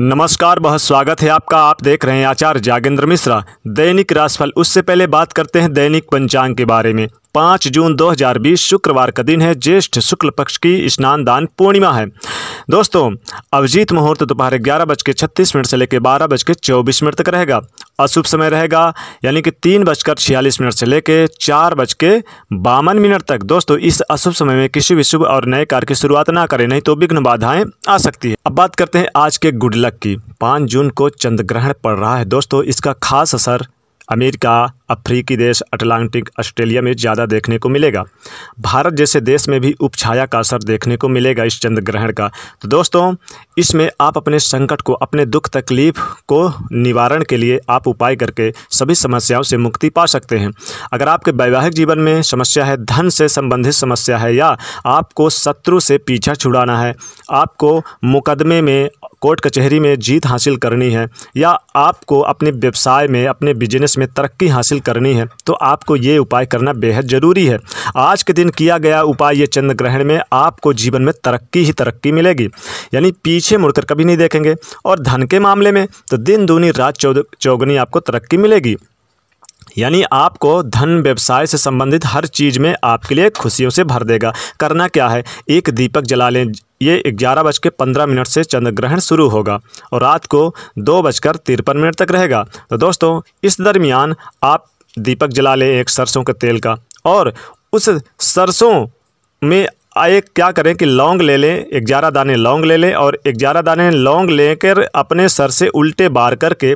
नमस्कार बहुत स्वागत है आपका आप देख रहे हैं आचार्य जागेंद्र मिश्रा दैनिक राशिफल उससे पहले बात करते हैं दैनिक पंचांग के बारे में पाँच जून 2020 शुक्रवार का दिन है ज्येष्ठ शुक्ल पक्ष की स्नान दान पूर्णिमा है दोस्तों अभिजीत मुहूर्त दोपहर ग्यारह बज के छत्तीस मिनट से लेकर बारह बज के चौबीस मिनट तक रहेगा अशुभ समय रहेगा यानी कि तीन बजकर छियालीस मिनट से लेकर चार बज के बावन मिनट तक दोस्तों इस अशुभ समय में किसी भी शुभ और नए कार्य की शुरुआत ना करें नहीं तो विघ्न बाधाएं आ सकती है अब बात करते हैं आज के गुड लक की पाँच जून को चंद्र ग्रहण पड़ रहा है दोस्तों इसका खास असर अमेरिका अफ्रीकी देश अटलांटिक ऑस्ट्रेलिया में ज़्यादा देखने को मिलेगा भारत जैसे देश में भी उपछाया का असर देखने को मिलेगा इस चंद्र ग्रहण का तो दोस्तों इसमें आप अपने संकट को अपने दुख तकलीफ को निवारण के लिए आप उपाय करके सभी समस्याओं से मुक्ति पा सकते हैं अगर आपके वैवाहिक जीवन में समस्या है धन से संबंधित समस्या है या आपको शत्रु से पीछा छुड़ाना है आपको मुकदमे में कोर्ट कचहरी में जीत हासिल करनी है या आपको अपने व्यवसाय में अपने बिजनेस में तरक्की हासिल करनी है तो आपको ये उपाय करना बेहद ज़रूरी है आज के दिन किया गया उपाय ये चंद्र ग्रहण में आपको जीवन में तरक्की ही तरक्की मिलेगी यानी पीछे मुड़कर कभी नहीं देखेंगे और धन के मामले में तो दिन दूनी रात चौगनी आपको तरक्की मिलेगी यानी आपको धन व्यवसाय से संबंधित हर चीज़ में आपके लिए खुशियों से भर देगा करना क्या है एक दीपक जला लें ये ग्यारह बज के पंद्रह मिनट से चंद्र ग्रहण शुरू होगा और रात को दो बजकर तिरपन मिनट तक रहेगा तो दोस्तों इस दरमियान आप दीपक जला लें एक सरसों के तेल का और उस सरसों में एक क्या करें कि लौंग ले लें ग्यारह दाने लौंग ले लें और ग्यारह दाने लौंग लेकर अपने सर से उल्टे बार करके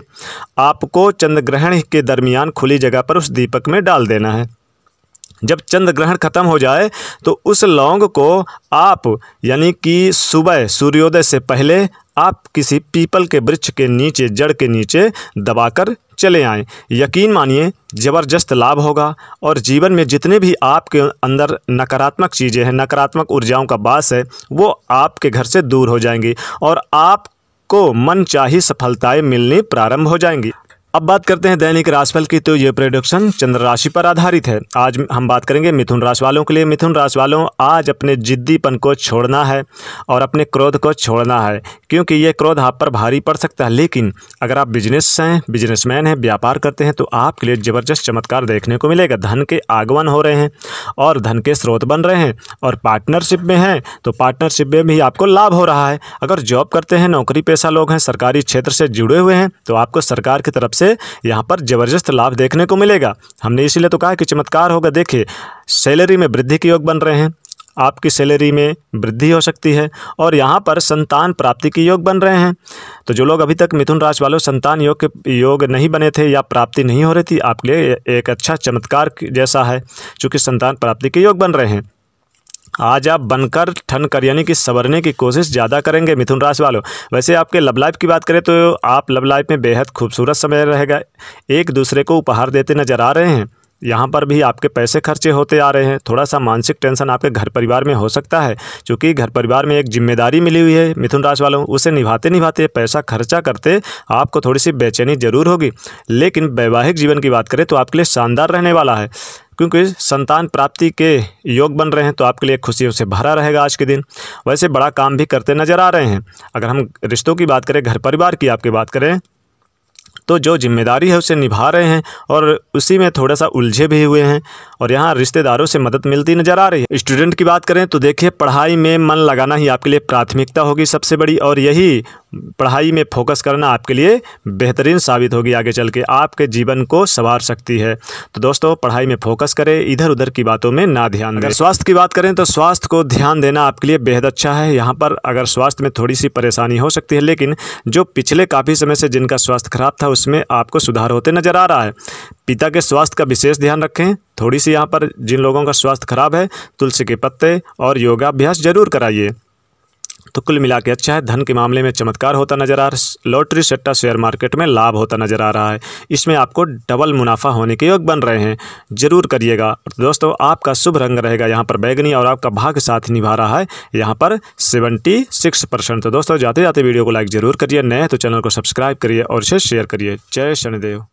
आपको चंद्र ग्रहण के दरमियान खुली जगह पर उस दीपक में डाल देना है जब चंद्र ग्रहण खत्म हो जाए तो उस लौंग को आप यानी कि सुबह सूर्योदय से पहले आप किसी पीपल के वृक्ष के नीचे जड़ के नीचे दबाकर चले आएँ यकीन मानिए ज़बरदस्त लाभ होगा और जीवन में जितने भी आपके अंदर नकारात्मक चीज़ें हैं नकारात्मक ऊर्जाओं का बास है वो आपके घर से दूर हो जाएंगी और आप को मन चाही सफलताएँ मिलनी प्रारंभ हो जाएंगी अब बात करते हैं दैनिक राशिफल की तो ये प्रोडक्शन चंद्र राशि पर आधारित है आज हम बात करेंगे मिथुन राशि वालों के लिए मिथुन राशि वालों आज अपने जिद्दीपन को छोड़ना है और अपने क्रोध को छोड़ना है क्योंकि ये क्रोध आप पर भारी पड़ सकता है लेकिन अगर आप बिजनेस हैं बिजनेसमैन हैं व्यापार करते हैं तो आपके लिए ज़बरदस्त चमत्कार देखने को मिलेगा धन के आगमन हो रहे हैं और धन के स्रोत बन रहे हैं और पार्टनरशिप में हैं तो पार्टनरशिप में भी आपको लाभ हो रहा है अगर जॉब करते हैं नौकरी पेशा लोग हैं सरकारी क्षेत्र से जुड़े हुए हैं तो आपको सरकार की तरफ से यहाँ पर ज़बरदस्त लाभ देखने को मिलेगा हमने इसीलिए तो कहा कि चमत्कार होगा देखिए सैलरी में वृद्धि के योग बन रहे हैं आपकी सैलरी में वृद्धि हो सकती है और यहाँ पर संतान प्राप्ति के योग बन रहे हैं तो जो लोग अभी तक मिथुन राशि वालों संतान योग के योग नहीं बने थे या प्राप्ति नहीं हो रही थी आपके लिए एक अच्छा चमत्कार जैसा है चूँकि संतान प्राप्ति के योग बन रहे हैं आज आप बनकर कर यानी कि सवरने की कोशिश ज़्यादा करेंगे मिथुन राशि वालों वैसे आपके लव लाइफ की बात करें तो आप लव लाइफ में बेहद खूबसूरत समय रहेगा एक दूसरे को उपहार देते नजर आ रहे हैं यहाँ पर भी आपके पैसे खर्चे होते आ रहे हैं थोड़ा सा मानसिक टेंशन आपके घर परिवार में हो सकता है क्योंकि घर परिवार में एक जिम्मेदारी मिली हुई है मिथुन राशि वालों उसे निभाते निभाते पैसा खर्चा करते आपको थोड़ी सी बेचैनी जरूर होगी लेकिन वैवाहिक जीवन की बात करें तो आपके लिए शानदार रहने वाला है क्योंकि संतान प्राप्ति के योग बन रहे हैं तो आपके लिए खुशियों से भरा रहेगा आज के दिन वैसे बड़ा काम भी करते नज़र आ रहे हैं अगर हम रिश्तों की बात करें घर परिवार की आपकी बात करें तो जो जिम्मेदारी है उसे निभा रहे हैं और उसी में थोड़ा सा उलझे भी हुए हैं और यहाँ रिश्तेदारों से मदद मिलती नज़र आ रही है स्टूडेंट की बात करें तो देखिए पढ़ाई में मन लगाना ही आपके लिए प्राथमिकता होगी सबसे बड़ी और यही पढ़ाई में फोकस करना आपके लिए बेहतरीन साबित होगी आगे चल के आपके जीवन को संवार सकती है तो दोस्तों पढ़ाई में फोकस करें इधर उधर की बातों में ना ध्यान अगर स्वास्थ्य की बात करें तो स्वास्थ्य को ध्यान देना आपके लिए बेहद अच्छा है यहाँ पर अगर स्वास्थ्य में थोड़ी सी परेशानी हो सकती है लेकिन जो पिछले काफ़ी समय से जिनका स्वास्थ्य खराब था उसमें आपको सुधार होते नजर आ रहा है पिता के स्वास्थ्य का विशेष ध्यान रखें थोड़ी सी यहाँ पर जिन लोगों का स्वास्थ्य खराब है तुलसी के पत्ते और योगाभ्यास जरूर कराइए तो कुल मिला के अच्छा है धन के मामले में चमत्कार होता नजर आ रहा लॉटरी सट्टा शेयर मार्केट में लाभ होता नजर आ रहा है इसमें आपको डबल मुनाफा होने के योग बन रहे हैं जरूर करिएगा तो दोस्तों आपका शुभ रंग रहेगा यहाँ पर बैगनी और आपका भाग साथ निभा रहा है यहाँ पर सेवेंटी सिक्स परसेंट तो दोस्तों जाते जाते वीडियो को लाइक जरूर करिए नए तो चैनल को सब्सक्राइब करिए और इसे शेयर करिए जय शनिदेव